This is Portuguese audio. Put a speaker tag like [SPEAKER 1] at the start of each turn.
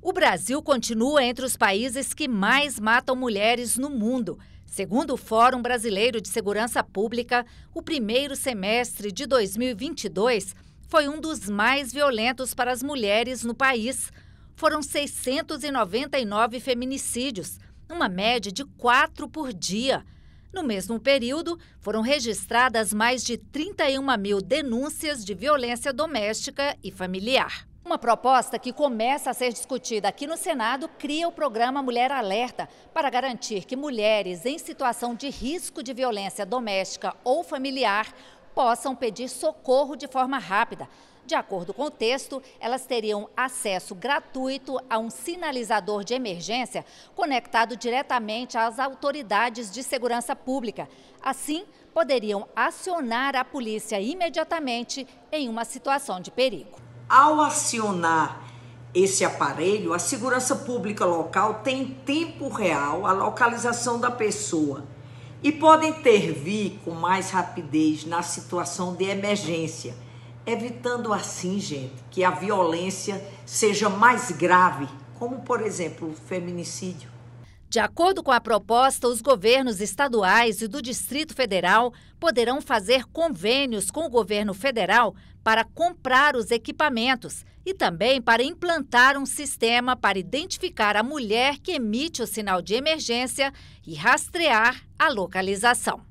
[SPEAKER 1] O Brasil continua entre os países que mais matam mulheres no mundo. Segundo o Fórum Brasileiro de Segurança Pública, o primeiro semestre de 2022 foi um dos mais violentos para as mulheres no país. Foram 699 feminicídios, uma média de quatro por dia. No mesmo período, foram registradas mais de 31 mil denúncias de violência doméstica e familiar. Uma proposta que começa a ser discutida aqui no Senado cria o programa Mulher Alerta para garantir que mulheres em situação de risco de violência doméstica ou familiar possam pedir socorro de forma rápida. De acordo com o texto, elas teriam acesso gratuito a um sinalizador de emergência conectado diretamente às autoridades de segurança pública. Assim, poderiam acionar a polícia imediatamente em uma situação de perigo.
[SPEAKER 2] Ao acionar esse aparelho, a segurança pública local tem em tempo real a localização da pessoa e pode intervir com mais rapidez na situação de emergência, evitando assim, gente, que a violência seja mais grave, como por exemplo o feminicídio. De acordo com a proposta, os governos
[SPEAKER 1] estaduais e do Distrito Federal poderão fazer convênios com o governo federal para comprar os equipamentos e também para implantar um sistema para identificar a mulher que emite o sinal de emergência e rastrear a localização.